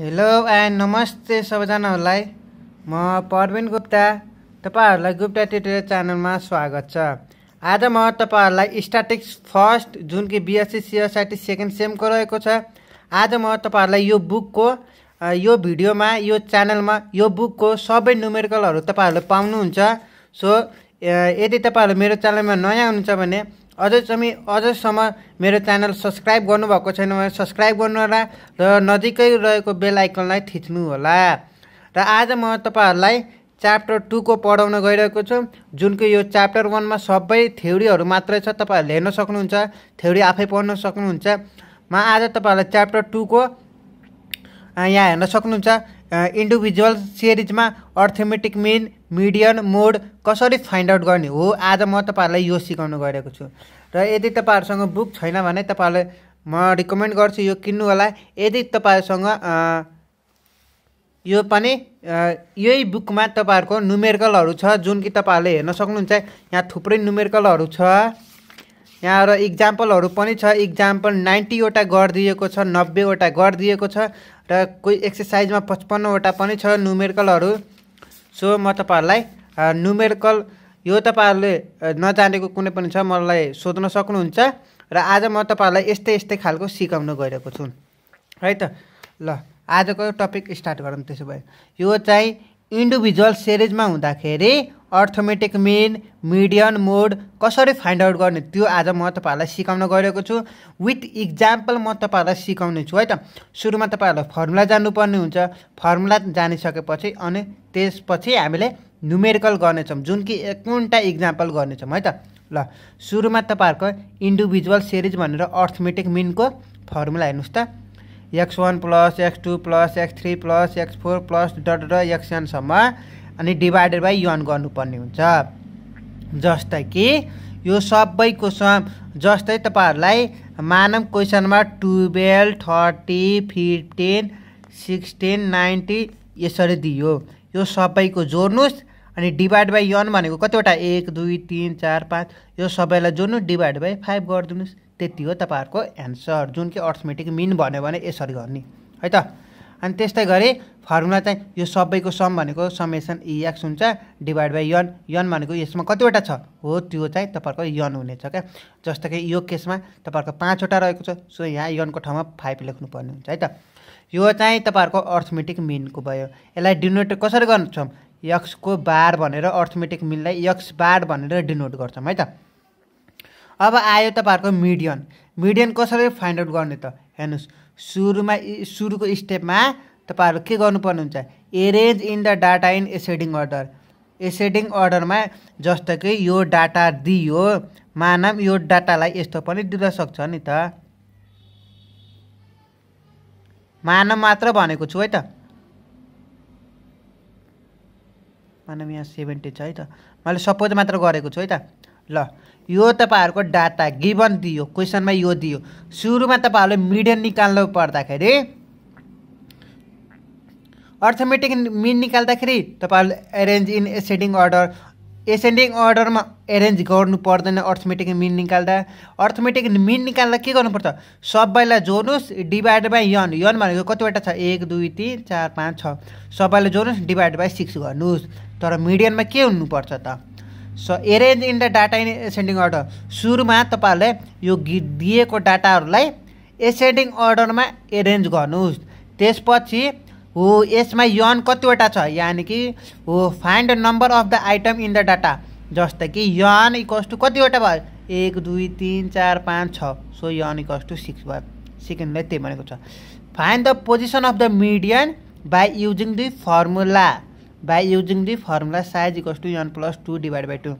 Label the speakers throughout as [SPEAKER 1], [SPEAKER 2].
[SPEAKER 1] hello and नमस्ते सबैजनाहरूलाई म प्रवीण गुप्ता तपाईँहरूलाई गुप्ता ट्युटोरियल च्यानलमा स्वागत छ आज म तपाईँहरूलाई स्ट्याटिक्स फर्स्ट जुन कि बिएससी सिएसआइटी सेकेन्ड सेमको रहेको छ आज म तपाईँहरूलाई यो बुकको यो भिडियोमा यो च्यानलमा यो बुकको सबै न्युमेरिकलहरू तपाईँहरूले पाउनुहुन्छ सो यदि तपाईँहरू मेरो च्यानलमा नयाँ हुनुहुन्छ भने अझै चाहिँ अझैसम्म मेरो च्यानल सब्सक्राइब गर्नुभएको छैन भने सब्सक्राइब गर्नुहोला र नजिकै रहेको बेल आइकनलाई थिच्नुहोला र आज म तपाईँहरूलाई च्याप्टर टूको पढाउन गइरहेको छु जुन कि यो च्याप्टर वानमा सबै थ्योरीहरू मात्रै छ तपाईँहरूले हेर्न सक्नुहुन्छ थ्योरी आफै पढ्न सक्नुहुन्छ म आज तपाईँहरूलाई च्याप्टर टूको यहाँ हेर्न सक्नुहुन्छ इन्डिभिजुअल सिरिजमा अर्थमेटिक मिन मिडियन मोड कसरी फाइन्ड आउट गर्ने हो आज म तपाईँहरूलाई यो सिकाउनु गरेको छु र यदि तपाईँहरूसँग बुक छैन भने तपाईँहरूले म रिकमेन्ड गर्छु यो किन्नु होला यदि तपाईँहरूसँग यो पनि यही बुकमा तपाईँहरूको नुमेरिकलहरू छ जुन कि तपाईँहरूले हेर्न सक्नुहुन्छ यहाँ थुप्रै नुमेरिकलहरू छ यहाँ र इक्जाम्पलहरू पनि छ इक्जाम्पल नाइन्टीवटा गरिदिएको छ नब्बेवटा गरिदिएको छ र कोही एक्सर्साइजमा पचपन्नवटा पनि छ न्युमेरिकलहरू सो म तपाईँहरूलाई न्युमेरिकल यो तपाईँहरूले नजानेको कुनै पनि छ मलाई सोध्न सक्नुहुन्छ र आज म तपाईँहरूलाई यस्तै यस्तै खालको सिकाउन गइरहेको छु है त ल आजको टपिक स्टार्ट गरौँ त्यसो भए यो चाहिँ इन्डिभिजुअल सिरिजमा हुँदाखेरि अर्थमेटिक मेन मिडियन मोड कसरी फाइन्ड आउट गर्ने त्यो आज म तपाईँहरूलाई सिकाउन गइरहेको छु विथ इक्जाम्पल म तपाईँहरूलाई सिकाउने छु है त सुरुमा तपाईँहरूलाई फर्मुला जान्नुपर्ने हुन्छ फर्मुला जानिसकेपछि अनि त्यसपछि हामीले न्युमेरिकल गर्नेछौँ जुन कि एकाउन्टा इक्जाम्पल गर्नेछौँ है त ल सुरुमा तपाईँहरूको इन्डिभिजुअल सिरिज भनेर अर्थमेटिक मिनको फर्मुला हेर्नुहोस् त x one plus x two plus x three plus x four plus dot र एनसम्म अनि डिभाइडेड बाई यन गर्नुपर्ने हुन्छ जस्तै कि यो सबैको सम जस्तै तपाईँहरूलाई मानव क्वेसनमा twelve thirty fifteen sixteen ninety यसरी दियो यो सबैको जोड्नुहोस् अनि डिभाइड बाई यन भनेको कतिवटा एक दुई तिन चार पाँच यो सबैलाई जोड्नु डिभाइड बाई फाइभ गरिदिनुहोस् त्यति हो तपाईँहरूको एन्सर जुन कि अर्थमेटिक मिन भन्यो भने यसरी गर्ने है त अनि त्यस्तै गरी फर्मुला चाहिँ यो सबैको सम भनेको समेसन इएक्स हुन्छ डिभाइड बाई यन यन भनेको यसमा कतिवटा छ हो त्यो चाहिँ तपाईँहरूको यन हुनेछ क्या जस्तो कि यो केसमा तपाईँहरूको पाँचवटा रहेको छ सो यहाँ यनको ठाउँमा फाइभ लेख्नुपर्ने हुन्छ है त यो चाहिँ तपाईँहरूको अर्थमेटिक मिनको भयो यसलाई डिनोट कसरी गर्छौँ यक्सको बार भनेर अर्थमेटिक मिनलाई यक्स बार भनेर डिनोट गर्छौँ है त अब आयो तपाईँहरूको मिडियन मिडियन कसरी फाइन्ड आउट गर्ने त हेर्नुहोस् सुरुमा सुरुको स्टेपमा तपाईँहरू के गर्नुपर्ने हुन्छ arrange in the data in ascending order ascending अर्डरमा जस्तो कि यो डाटा दियो मानव यो डाटालाई यस्तो पनि दिन सक्छ नि त मानव मात्र भनेको छु है त मानव यहाँ सेभेन्टी छ है त मैले सपोज मात्र गरेको छु है त ल यो तपाईँहरूको डाटा गिभन दियो क्वेसनमा यो दियो सुरुमा तपाईँहरूले मिडियन निकाल्नु पर्दाखेरि अर्थमेटिक मिन निकाल्दाखेरि तपाईँहरूले arrange in ascending order ascending अर्डरमा एरेन्ज गर्नु पर्दैन अर्थमेटिक मिन निकाल्दा अर्थमेटिक मिन निकाल्दा के गर्नुपर्छ सबैलाई जोड्नुहोस् डिभाइड बाई यन यन भनेको कतिवटा छ एक दुई तिन चार पाँच छ सबैलाई जोड्नुहोस् डिभाइड बाई सिक्स गर्नुहोस् तर मिडियनमा के हुनुपर्छ त so arrange in the data in ascending order सुरुमा तपाईँहरूले यो दिएको डाटाहरूलाई एसेन्डिङ अर्डरमा एरेन्ज गर्नुहोस् त्यसपछि हो यसमा यन कतिवटा छ यानि कि हो find number of the item in the data जस्तै कि यन इक्वस टु कतिवटा भयो एक दुई तिन चार पाँच छ so n equals to six भयो सेकेन्डले त्यही भनेको छ find the position of the median by using the formula by using the formula size equals to one plus two divide by two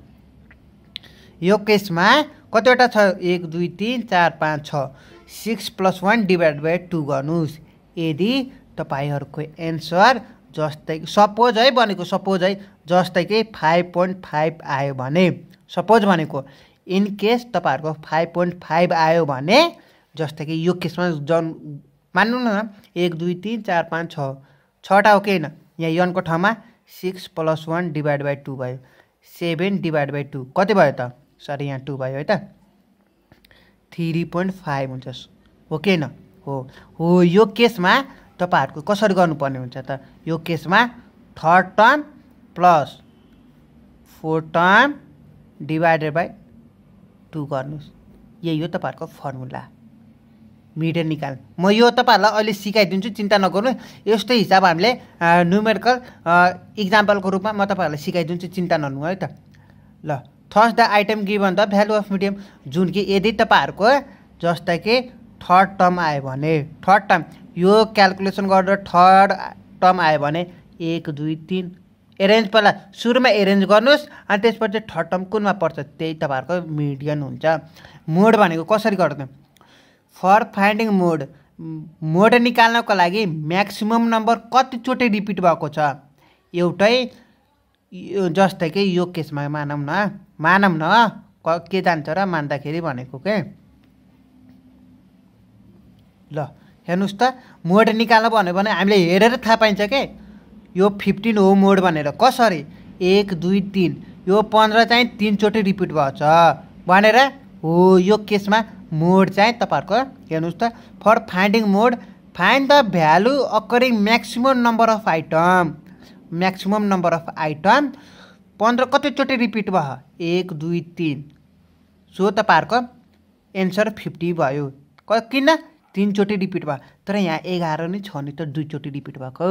[SPEAKER 1] यो केसमा कतिवटा छ एक दुई तिन चार पाँच छ six plus one divide by two गर्नुहोस् यदि तपाईँहरूको एन्सर जस्तै सपोज है भनेको सपोज है जस्तै कि फाइभ पोइन्ट फाइभ आयो भने सपोज भनेको इन केस तपाईँहरूको फाइभ पोइन्ट फाइभ आयो भने जस्तै कि यो केसमा जन मान्नु न एक दुई तिन चार पाँच छ छवटा हो कि होइन यहाँ यनको ठाउँमा six plus one divide by two भयो सेभेन डिभाइड बाई टू कति भयो त सरी यहाँ टू भयो है त थ्री पोइन्ट फाइभ हुन्छ हो कि न हो हो यो केसमा तपाईँहरूको कसरी गर्नुपर्ने हुन्छ त यो केसमा third term plus fourth term divided by two गर्नुहोस् यही हो तपाईँहरूको फर्मुला मिडियन निकाल म यो तपाईँहरूलाई अहिले सिकाइदिन्छु चिन्ता नगर्नु यस्तै हिसाब हामीले न्युमेरिकल इक्जाम्पलको रूपमा म तपाईँहरूलाई सिकाइदिन्छु चिन्ता नगर्नु है त ल thus the item given the value of medium जुन कि यदि तपाईँहरूको जस्तै कि थर्ड टर्म आयो भने थर्ड टर्म यो क्यालकुलेसन गरेर थर्ड टर्म आयो भने एक दुई तिन एरेन्ज पहिला सुरुमा एरेन्ज गर्नुहोस् अनि त्यसपछि थर्ड टर्म कुनमा पर्छ त्यही तपाईँहरूको मिडियन हुन्छ मोड भनेको कसरी गर्नु फर फाइन्डिङ मोड मोड निकाल्नको लागि म्याक्सिमम नम्बर कतिचोटि रिपिट भएको छ एउटै जस्तै कि यो केसमा मानौँ न मानौँ न के जान्छ र मान्दाखेरि भनेको के ल हेर्नुहोस् त मोड निकाल्नु भन्यो भने हामीले हेरेर थाहा पाइन्छ के यो फिफ्टिन हो मोड भनेर कसरी एक दुई तिन यो पन्ध्र चाहिँ तिनचोटि रिपिट भएको छ भनेर हो यो केसमा मोड चाहिँ तपाईँहरूको हेर्नुहोस् त for finding mode find the value occurring maximum number of item maximum number of item पन्ध्र कतिचोटि रिपिट भयो एक दुई तिन सो तपाईँहरूको एन्सर फिफ्टी भयो क किन तिनचोटि रिपिट भयो तर यहाँ एघार नै छ नि त दुईचोटि रिपिट भएको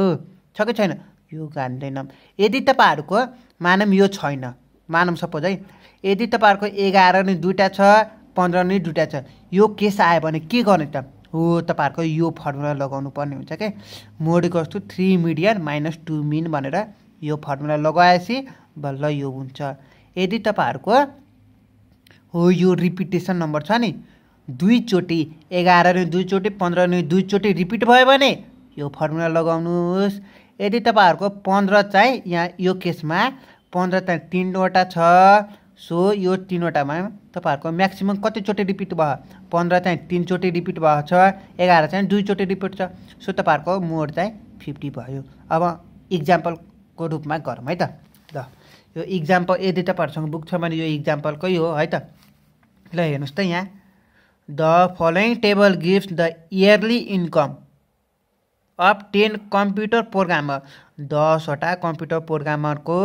[SPEAKER 1] छ कि छैन यो गान्दैन यदि तपाईँहरूको मानम यो छैन मानम सपोज है यदि तपाईँहरूको एघार नै दुईवटा छ पन्ध्र नै दुइटा छ यो केस आयो भने के गर्ने त हो तपाईँहरूको यो फर्मुला लगाउनु पर्ने हुन्छ क्या मोड कस्तो three median minus two mean भनेर यो फर्मुला लगाएपछि बल्ल यो हुन्छ यदि तपाईँहरूको हो यो रिपिटेसन नम्बर छ नि दुईचोटि एघार नै दुईचोटि पन्ध्र नै दुईचोटि रिपिट भयो भने यो फर्मुला लगाउनुहोस् यदि तपाईँहरूको पन्ध्र चाहिँ यहाँ यो केसमा पन्ध्र चाहिँ तिनवटा छ सो यो तिनवटामा तपाईँहरूको म्याक्सिमम् कतिचोटि रिपिट भयो पन्ध्र चाहिँ तिनचोटि रिपिट भएको छ एघार चाहिँ दुईचोटि रिपिट छ सो तपाईँहरूको मोड चाहिँ फिफ्टी भयो अब इक्जाम्पलको रूपमा गरौँ है त ल यो इक्जाम्पल यदि तपाईँहरूसँग बुक छ भने यो इक्जाम्पलकै हो है त ल हेर्नुहोस् त यहाँ the following table gives the yearly income of ten computer programmer दसवटा कम्प्युटर प्रोग्रामरको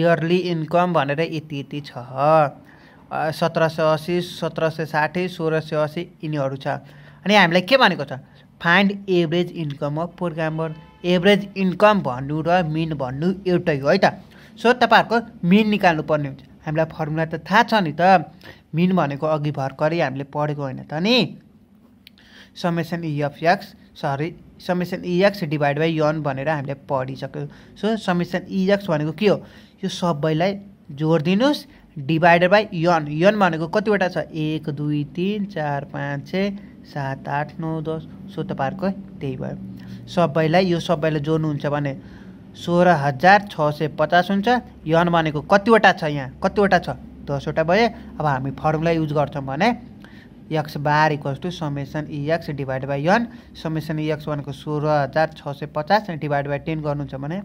[SPEAKER 1] इयरली इन्कम भनेर यति यति छ सत्र सय असी सत्र सय साठी सोह्र सय असी यिनीहरू छ अनि हामीलाई के भनेको छ find average income of programmer average income भन्नु र मिन भन्नु एउटै हो है त सो तपाईँहरूको मिन निकाल्नु पर्ने हुन्छ हामीलाई फर्मुला त थाहा छ नि त मिन भनेको अघि भर्खरै हामीले पढेको होइन त नि समेसन इएफएक्स सरी summation E X divide by n भनेर हामीले पढिसक्यो सो समेसन इएक्स भनेको के हो यो सबैलाई जोडिदिनुहोस् डिभाइडेड बाई यन यन भनेको कतिवटा छ एक दुई तिन चार पाँच छ सात आठ नौ दस सो तपाईँहरूको त्यही भयो सबैलाई यो सबैलाई जोड्नुहुन्छ भने सोह्र हजार छ सय पचास हुन्छ यन भनेको कतिवटा छ यहाँ कतिवटा छ दसवटा भयो अब हामी फर्मुला युज गर्छौँ भने x bar equals to summation E X divide by one summation E X वानको सोह्र हजार छ सय पचास डिभाइड बाई टेन गर्नुहुन्छ भने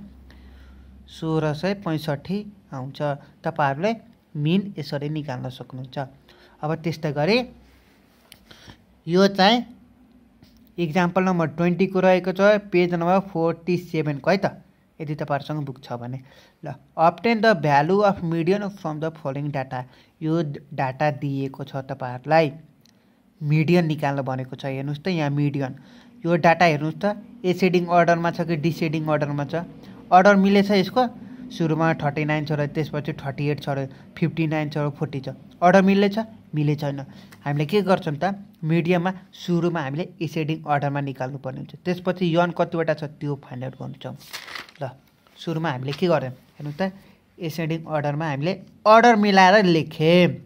[SPEAKER 1] सोह्र सय पैँसठी आउँछ तपाईँहरूले मिन यसरी निकाल्न सक्नुहुन्छ अब त्यस्तै गरी यो चाहिँ इक्जाम्पल नम्बर ट्वेन्टीको रहेको छ पेज नम्बर फोर्टी सेभेनको है त यदि तपाईँहरूसँग बुक छ भने ल obtain the value of median from the following data यो डाटा दिएको छ तपाईँहरूलाई मिडियन निकाल्नु भनेको छ हेर्नुहोस् त यहाँ मिडियन यो डाटा हेर्नुहोस् त एसेडिङ अर्डरमा छ कि डिसेडिङ अर्डरमा छ अर्डर मिलेछ यसको सुरुमा थर्टी नाइन छ र त्यसपछि थर्टी एट छ र फिफ्टी नाइन छ र फोर्टी छ अर्डर मिलेछ मिले छैन हामीले के गर्छौँ त मिडियममा सुरुमा हामीले एसेडिङ अर्डरमा निकाल्नुपर्ने हुन्छ त्यसपछि यन कतिवटा छ त्यो फाइन्ड आउट गर्नेछौँ ल सुरुमा हामीले के गर्यौँ हेर्नु त एसेडिङ अर्डरमा हामीले अर्डर मिलाएर लेख्यौँ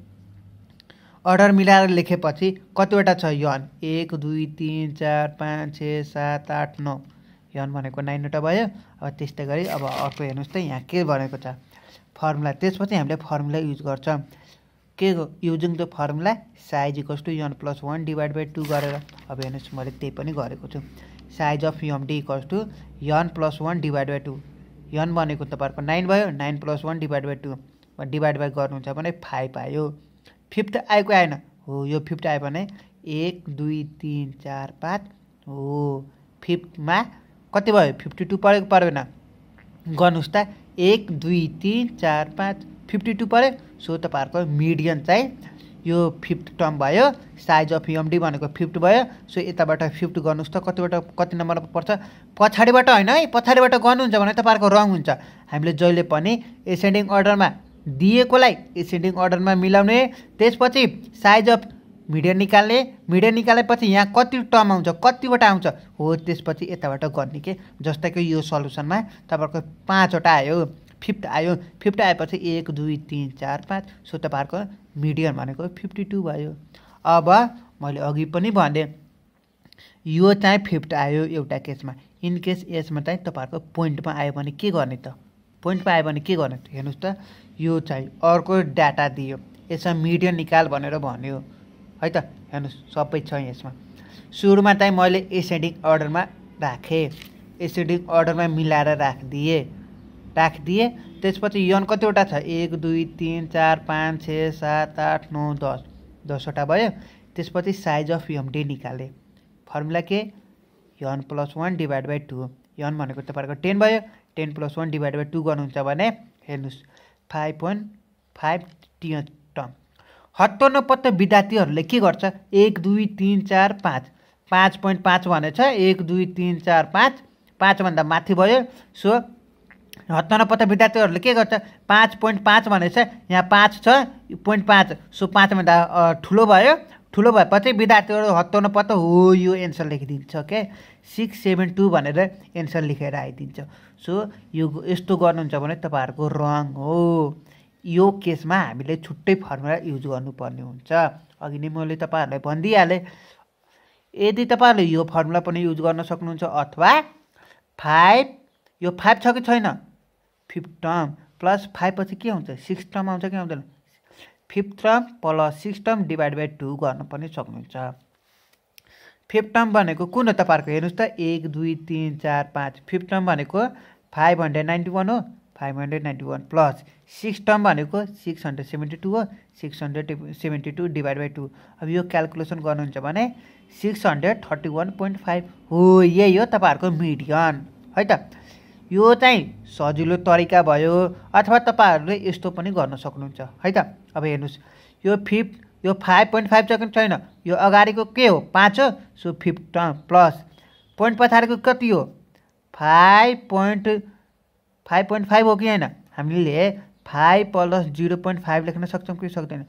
[SPEAKER 1] अर्डर मिलाएर लेखेपछि कतिवटा छ यन एक दुई तिन चार पाँच छ सात आठ नौ यन भनेको नाइनवटा भयो अब त्यस्तै गरी अब अर्को हेर्नुहोस् त यहाँ के भनेको छ फर्मुला त्यसपछि हामीले फर्मुला युज गर्छौँ के युजिङ त्यो formula size equals to n plus one divide by two गरेर अब हेर्नुहोस् मैले त्यही पनि गरेको छु size of M D equals to n plus one divide by two n भनेको तपाईँहरूको नाइन भयो nine plus one divide by two divide by गर्नुहुन्छ भने फाइभ आयो फिफ्थ आएको आएन हो यो फिफ्थ आयो भने एक दुई तिन चार पाँच हो फिफ्थमा कति भयो फिफ्टी टू परेको परेन गर्नुहोस् त एक दुई तिन चार पाँच फिफ्टी टू पऱ्यो सो तपाईँहरूको मिडियन चाहिँ यो फिफ्थ टर्म भयो साइज अफ एमडी भनेको फिफ्थ भयो सो यताबाट फिफ्थ गर्नुहोस् त कतिबाट कति नम्बर पर्छ पछाडिबाट होइन है पछाडिबाट गर्नुहुन्छ भने तपाईँहरूको रङ हुन्छ हामीले जहिले पनि एसेन्डिङ अर्डरमा दिएकोलाई एसेन्डिङ अर्डरमा मिलाउने त्यसपछि साइज अफ मिडियन निकाल्ने मिडियन निकालेपछि यहाँ कति टर्म आउँछ कतिवटा आउँछ हो त्यसपछि यताबाट गर्ने के जस्तै कि यो सल्युसनमा तपाईँहरूको पाँचवटा आयो फिफ्थ आयो फिफ्थ आएपछि एक दुई तिन चार पाँच सो तपाईँहरूको मिडियन भनेको फिफ्टी टू भयो अब मैले अघि पनि भने यो चाहिँ फिफ्थ आयो एउटा केसमा इन केस यसमा चाहिँ तपाईँहरूको पोइन्टमा आयो भने के गर्ने त पोइन्ट पायो भने के गर्ने हेर्नुहोस् त यो चाहिँ अर्को डाटा दियो यसमा मिडियन निकाल भनेर भन्यो है त हेर्नुहोस् सबै छ यसमा सुरुमा चाहिँ मैले एसेन्डिङ अर्डरमा राखेँ एसेन्डिङ अर्डरमा मिलाएर राखिदिएँ राखिदिएँ त्यसपछि यन कतिवटा छ एक दुई तिन चार पाँच छ सात आठ नौ दस दसवटा भयो त्यसपछि साइज अफ यम डी निकालेँ फर्मुला के n plus one divide by two n भनेको तपाईँको टेन भयो ten plus one divide by two गर्नुहुन्छ भने हेर्नुहोस् five point five th term हत्तो विद्यार्थीहरूले के गर्छ एक दुई तिन चार पाँच पाँच पोइन्ट पाँच भनेछ एक दुई तिन चार पाँच पाँचभन्दा माथि भयो सो हत्ता नपत्ता विद्यार्थीहरूले के गर्छ पाँच पोइन्ट पाँच भनेछ यहाँ पाँच छ पोइन्ट पाँच सो पाँचभन्दा ठुलो भयो ठुलो भएपछि विद्यार्थीहरू हत्ताउनु पर्छ हो यो एन्सर लेखिदिन्छ के सिक्स सेभेन टू भनेर एन्सर लेखेर आइदिन्छ सो यो यस्तो गर्नुहुन्छ भने तपाईँहरूको रङ हो यो केसमा हामीले छुट्टै फर्मुला युज गर्नुपर्ने हुन्छ अघि नै मैले तपाईँहरूलाई भनिदिइहालेँ यदि तपाईँहरूले यो फर्मुला पनि युज गर्न सक्नुहुन्छ अथवा फाइभ यो फाइभ छ कि छैन फिफ्थ टर्म प्लस फाइभ पछि के हुन्छ सिक्स टर्म आउँछ कि आउँदैन fifth term plus six term divide by two गर्न पनि सक्नुहुन्छ फिफ्थ टर्म भनेको कुन हो तपाईँहरूको हेर्नुहोस् त एक दुई तिन चार पाँच फिफ्थ टर्म भनेको फाइभ हन्ड्रेड नाइन्टी वान हो five hundred ninety one plus six term भनेको सिक्स हन्ड्रेड सेभेन्टी टू हो six hundred seventy two divide by two अब यो क्यालकुलेसन गर्नुहुन्छ भने six hundred thirty one point five हो यही हो तपाईँहरूको मिडियन है त यो चाहिँ सजिलो तरिका भयो अथवा तपाईँहरूले यस्तो पनि गर्न सक्नुहुन्छ है त अब हेर्नुहोस् यो फिफ्थ यो फाइभ पोइन्ट फाइभ सेकेन्ड छैन यो अगाडिको के हो पाँच हो सो फिफ्ट प्लस पोइन्ट पछाडिको कति हो five point five point five हो कि होइन हामीले five plus zero point five लेख्न सक्छौँ कि सक्दैन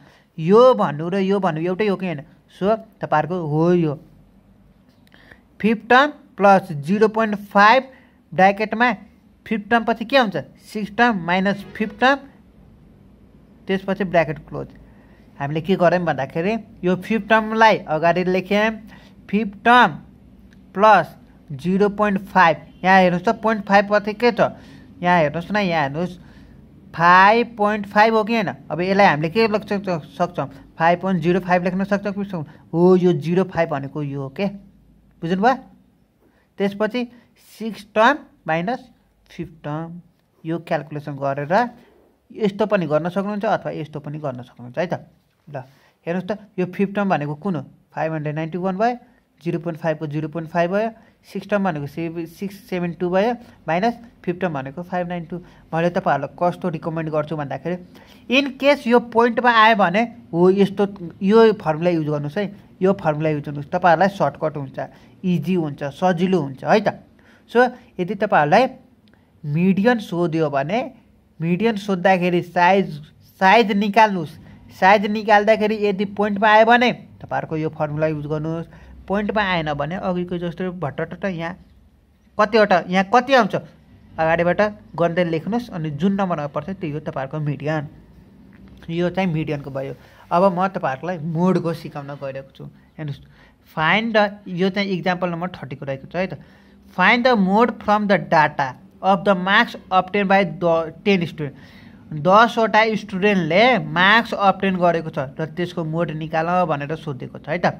[SPEAKER 1] यो भन्नु र यो भन्नु एउटै हो कि होइन सो तपाईँहरूको हो यो fifth term plus zero point five ब्राकेटमा फिफ्थ टर्म पछि के हुन्छ six term minus fifth term त्यसपछि ब्राकेट क्लोज हामीले के गऱ्यौँ भन्दाखेरि यो फिफ्थ टर्मलाई अगाडि लेख्यौँ fifth term plus zero point five यहाँ हेर्नुहोस् त पोइन्ट फाइभ पछि के छ यहाँ हेर्नुहोस् न यहाँ हेर्नुहोस् फाइभ पोइन्ट फाइभ हो कि होइन अब यसलाई हामीले के लेख्न सक्छौँ फाइभ पोइन्ट जिरो फाइभ लेख्न सक्छौँ हो यो जिरो फाइभ भनेको यो हो के बुझ्नुभयो त्यसपछि six term minus fifth term यो क्यालकुलेसन गरेर यस्तो पनि गर्न सक्नुहुन्छ अथवा यस्तो पनि गर्न सक्नुहुन्छ है त ल हेर्नुहोस् त यो फिफ्थ टर्म भनेको कुन हो फाइभ हन्ड्रेड नाइन्टी वान भयो जिरो पोइन्ट फाइभको जिरो पोइन्ट फाइभ भयो सिक्स टर्म भनेको से सिक्स सेभेन टू भयो माइनस फिफ्थ टर्म भनेको फाइभ नाइन टू मैले तपाईँहरूलाई कस्तो रिकमेन्ड गर्छु भन्दाखेरि इन केस यो पोइन्टमा आयो भने हो यस्तो यो फर्मुला युज गर्नुहोस् है यो फर्मुला युज गर्नुहोस् तपाईँहरूलाई सर्टकट हुन्छ इजी हुन्छ सजिलो हुन्छ है त सो यदि तपाईँहरूलाई मिडियन सोध्यो भने मिडियन सोद्धाखेरि साइज साइज निकाल्नुहोस् साइज निकाल्दाखेरि यदि पोइन्टमा आयो भने तपाईँहरूको यो फर्मुला युज गर्नुहोस् पोइन्टमा आएन भने अघिको जस्तो भट्टट यहाँ कतिवटा यहाँ कति आउँछ अगाडिबाट गर्दै लेख्नुहोस् अनि जुन नम्बरमा पर्छ त्यही हो तपाईँहरूको मिडियन यो चाहिँ मिडियनको भयो अब म तपाईँहरूलाई मोडको सिकाउन गइरहेको छु हेर्नुहोस् फाइन्ड द यो चाहिँ इक्जाम्पल नम्बर थर्टीको रहेको छ है त find the mode from the data of the marks obtained by the ten student दसवटा स्टुडेन्टले मार्क्स अप्टेन गरेको छ र त्यसको मोड निकाल भनेर सोधेको छ है त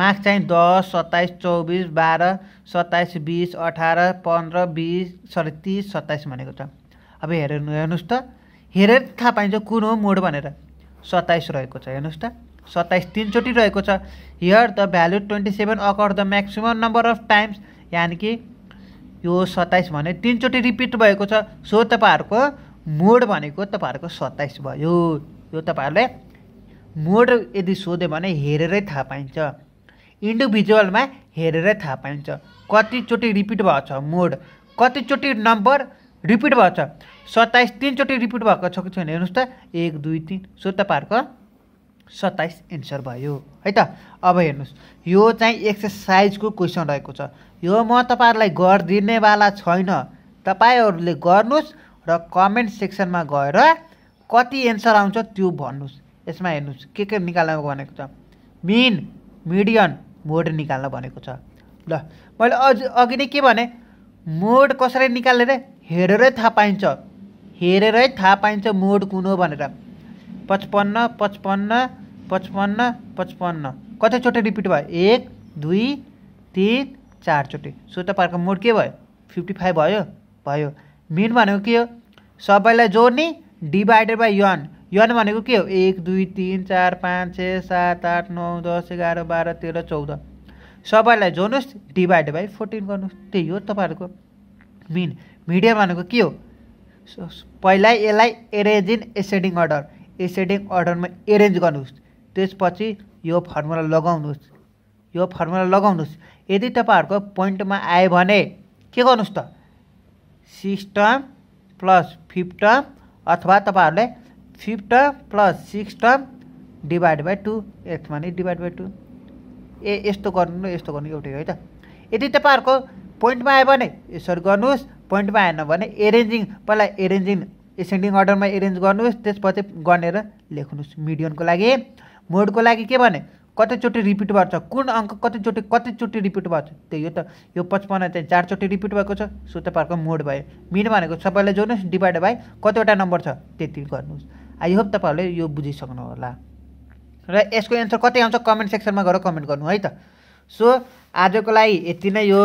[SPEAKER 1] मार्क्स चाहिँ दस सत्ताइस चौबिस बाह्र सत्ताइस बिस अठार पन्ध्र बिस सरी तिस सत्ताइस भनेको छ अब हेर हेर्नुहोस् त हेरेर थाहा पाइन्छ कुन हो मोड भनेर सत्ताइस रहेको छ हेर्नुहोस् त सत्ताइस तिनचोटि रहेको छ here the value twenty seven occur the maximum number of times यानि कि यो सत्ताइस भने तिनचोटि रिपिट भएको छ सो तपाईँहरूको मोड भनेको तपाईँहरूको सत्ताइस भयो यो तपाईँहरूले मोड यदि सोध्यो भने हेरेरै थाहा पाइन्छ इन्डिभिजुअलमा हेरेरै थाहा पाइन्छ कतिचोटि रिपिट भएको छ मोड कतिचोटि नम्बर रिपिट भएको छ सत्ताइस तिनचोटि रिपिट भएको छ कि छैन हेर्नुहोस् त एक दुई तिन सो तपाईँहरूको सत्ताइस एन्सर भयो है त अब हेर्नुहोस् यो चाहिँ एक्सर्साइजको क्वेसन रहेको छ यो म तपाईँहरूलाई गरिदिनेवाला छैन तपाईँहरूले गर्नुहोस् र कमेन्ट सेक्सनमा गएर कति एन्सर आउँछ त्यो भन्नुहोस् यसमा हेर्नुहोस् के के निकाल्न भनेको छ मिन मिडियन मोड निकाल्न भनेको छ ल मैले अझ अघि नै के भने मोड कसरी निकाल्ने रे हेरेरै थाहा पाइन्छ हेरेरै थाहा पाइन्छ मोड कुन हो भनेर पचपन्न पचपन्न पचपन्न पचपन्न कतिचोटि रिपिट भयो एक दुई तिन चारचोटि सो तपाईँहरूको मोड के भयो फिफ्टी फाइभ भयो भयो मिन भनेको के हो सबैलाई जोड्ने डिभाइडेड बाई यन यन भनेको के हो एक दुई तिन चार पाँच छ सात आठ नौ दस एघार बाह्र तेह्र चौध सबैलाई जोड्नुहोस् डिभाइडेड बाई फोर्टिन गर्नुहोस् त्यही हो तपाईँहरूको मिन मिडियम भनेको के हो पहिला यसलाई arrange in ascending order ascending अर्डरमा एरेन्ज गर्नुहोस् त्यसपछि यो फर्मुला लगाउनुहोस् यो फर्मुला लगाउनुहोस् यदि तपाईँहरूको पोइन्टमा आयो भने के गर्नुहोस् त six term plus fifth term अथवा तपाईँहरूले fifth term plus six term divide by two एक्समा नै डिभाइड बाई टू ए यस्तो गर्नु न यस्तो गर्नु एउटै हो है त यदि तपाईँहरूको पोइन्टमा आयो भने यसरी गर्नुहोस् पोइन्टमा आएन भने एरेन्जिङ पहिला एरेन्जिङ एसेन्डिङ अर्डरमा एरेन्ज गर्नुहोस् त्यसपछि गनेर लेख्नुहोस् मिडियनको लागि मोडको लागि के भने कतिचोटि रिपिट भएको छ कुन अङ्क कतिचोटि कतिचोटि रिपिट भएको छ त्यो यो त यो पचपन्न चाहिँ चारचोटि रिपिट भएको छ सो तपाईँहरूको मोड भयो मिन भनेको सबैलाई जोड्नुहोस् डिभाइड बाई कतिवटा नम्बर छ त्यति गर्नुहोस् आई होप तपाईँहरूले यो बुझिसक्नु होला र यसको एन्सर कति आउँछ कमेन्ट सेक्सनमा गएर कमेन्ट गर्नु है त सो आजको लागि यति नै यो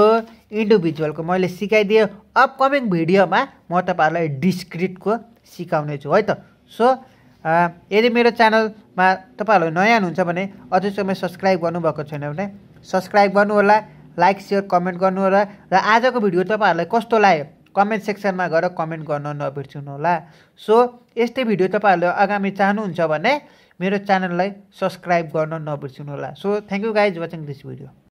[SPEAKER 1] इन्डिभिजुअलको मैले सिकाइदिएँ अपकमिङ भिडियोमा म तपाईँहरूलाई डिस्क्रिटको सिकाउनेछु है त सो यदि मेरो च्यानलमा तपाईँहरू नयाँ हुनुहुन्छ भने अझैसम्म सब्सक्राइब गर्नुभएको छैन भने सब्सक्राइब गर्नुहोला लाइक सेयर कमेन्ट गर्नुहोला र आजको भिडियो तपाईँहरूलाई कस्तो लाग्यो कमेन्ट सेक्सनमा गएर कमेन्ट गर्न होला सो यस्तै भिडियो तपाईँहरूले आगामी चाहनुहुन्छ भने मेरो च्यानललाई सब्सक्राइब गर्न होला so thank you guys watching this video